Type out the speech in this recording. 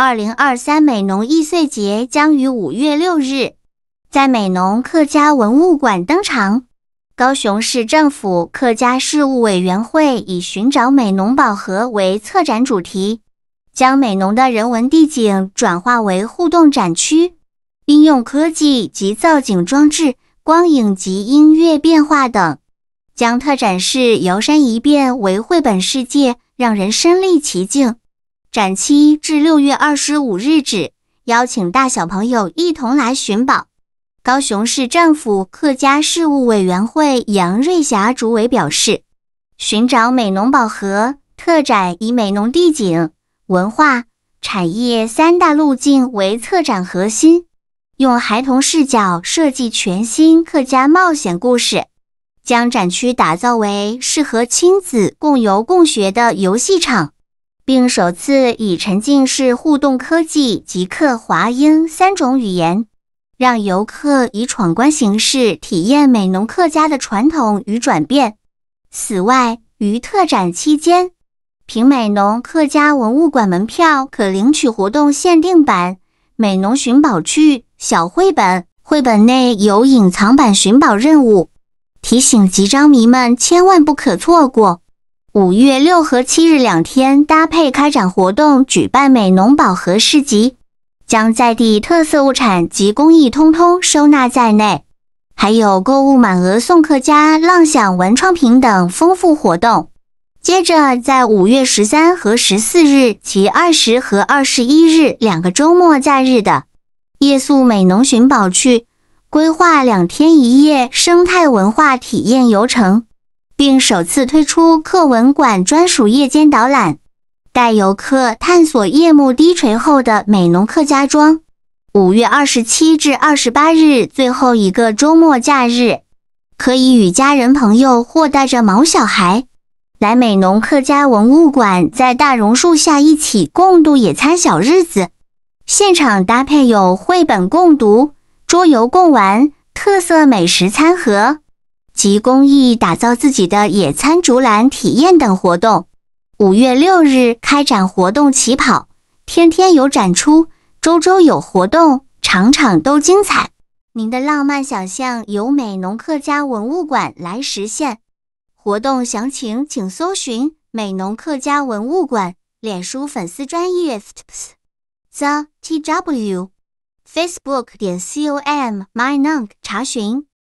二零二三美农易碎节将于五月六日在美农客家文物馆登场。高雄市政府客家事务委员会以“寻找美农宝盒”为策展主题，将美农的人文地景转化为互动展区，应用科技及造景装置、光影及音乐变化等，将特展示“摇身一变为绘本世界，让人生临其境。展期至六月二十五日止，邀请大小朋友一同来寻宝。高雄市政府客家事务委员会杨瑞霞主委表示，寻找美浓宝盒特展以美浓地景、文化、产业三大路径为策展核心，用孩童视角设计全新客家冒险故事，将展区打造为适合亲子共游共学的游戏场。并首次以沉浸式互动科技，及刻华英三种语言，让游客以闯关形式体验美浓客家的传统与转变。此外，于特展期间，凭美浓客家文物馆门票可领取活动限定版《美浓寻宝趣》小绘本，绘本内有隐藏版寻宝任务，提醒集章迷们千万不可错过。五月六和七日两天搭配开展活动，举办“美农宝盒”市集，将在地特色物产及工艺通通收纳在内，还有购物满额送客家浪响文创品等丰富活动。接着在五月十三和十四日及二十和二十一日两个周末假日的夜宿“美农寻宝去，规划两天一夜生态文化体验游程。并首次推出课文馆专属夜间导览，带游客探索夜幕低垂后的美浓客家庄。五月二十七至二十八日，最后一个周末假日，可以与家人朋友或带着毛小孩来美浓客家文物馆，在大榕树下一起共度野餐小日子。现场搭配有绘本共读、桌游共玩、特色美食餐盒。及公益打造自己的野餐竹篮体验等活动。五月六日开展活动起跑，天天有展出，周周有活动，场场都精彩。您的浪漫想象由美农客家文物馆来实现。活动详情请搜寻美农客家文物馆脸书粉丝专页，the t w facebook 点 com myung n 查询。